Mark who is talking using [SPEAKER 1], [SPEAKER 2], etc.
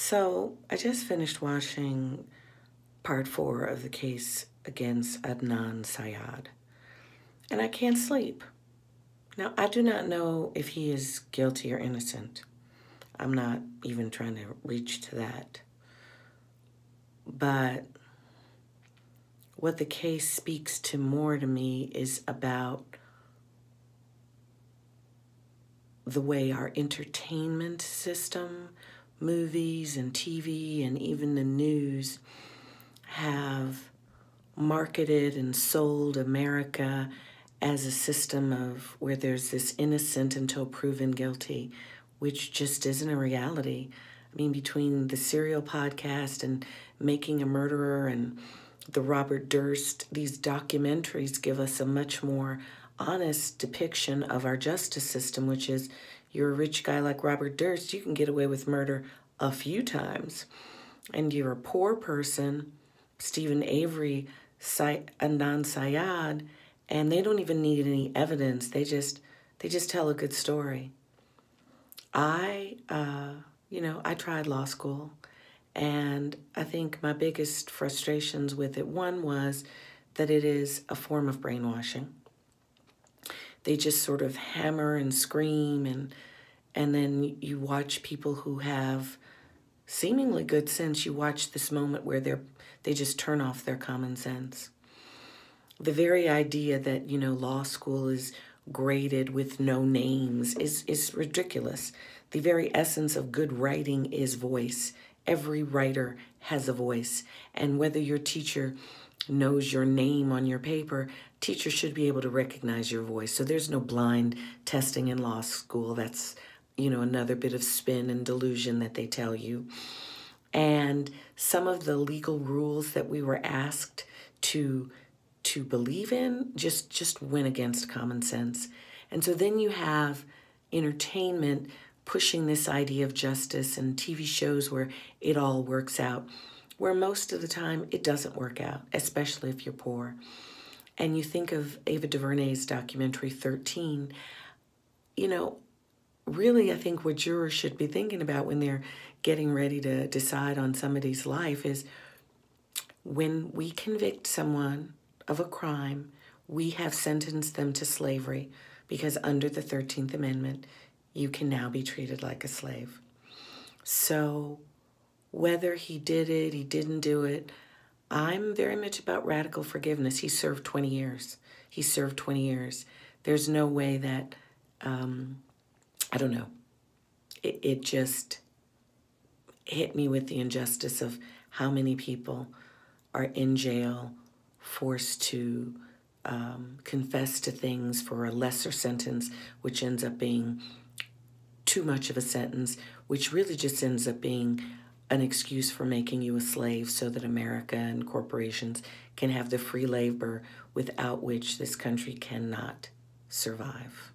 [SPEAKER 1] So I just finished watching part four of the case against Adnan Syed, and I can't sleep. Now, I do not know if he is guilty or innocent. I'm not even trying to reach to that. But what the case speaks to more to me is about the way our entertainment system, movies and TV and even the news have marketed and sold America as a system of where there's this innocent until proven guilty, which just isn't a reality. I mean, between the serial podcast and making a murderer and the Robert Durst, these documentaries give us a much more honest depiction of our justice system, which is you're a rich guy like Robert Durst, you can get away with murder a few times. And you're a poor person, Stephen Avery, Anand Sayad, and they don't even need any evidence. They just they just tell a good story. I, uh, you know, I tried law school, and I think my biggest frustrations with it one was that it is a form of brainwashing they just sort of hammer and scream and and then you watch people who have seemingly good sense you watch this moment where they're they just turn off their common sense the very idea that you know law school is graded with no names is is ridiculous the very essence of good writing is voice every writer has a voice and whether your teacher knows your name on your paper, teachers should be able to recognize your voice. So there's no blind testing in law school. That's, you know, another bit of spin and delusion that they tell you. And some of the legal rules that we were asked to to believe in just just went against common sense. And so then you have entertainment pushing this idea of justice and TV shows where it all works out where most of the time it doesn't work out, especially if you're poor. And you think of Ava DuVernay's documentary 13, you know, really I think what jurors should be thinking about when they're getting ready to decide on somebody's life is when we convict someone of a crime, we have sentenced them to slavery because under the 13th Amendment, you can now be treated like a slave. So whether he did it, he didn't do it. I'm very much about radical forgiveness. He served 20 years. He served 20 years. There's no way that, um, I don't know, it, it just hit me with the injustice of how many people are in jail, forced to um, confess to things for a lesser sentence, which ends up being too much of a sentence, which really just ends up being an excuse for making you a slave so that America and corporations can have the free labor without which this country cannot survive.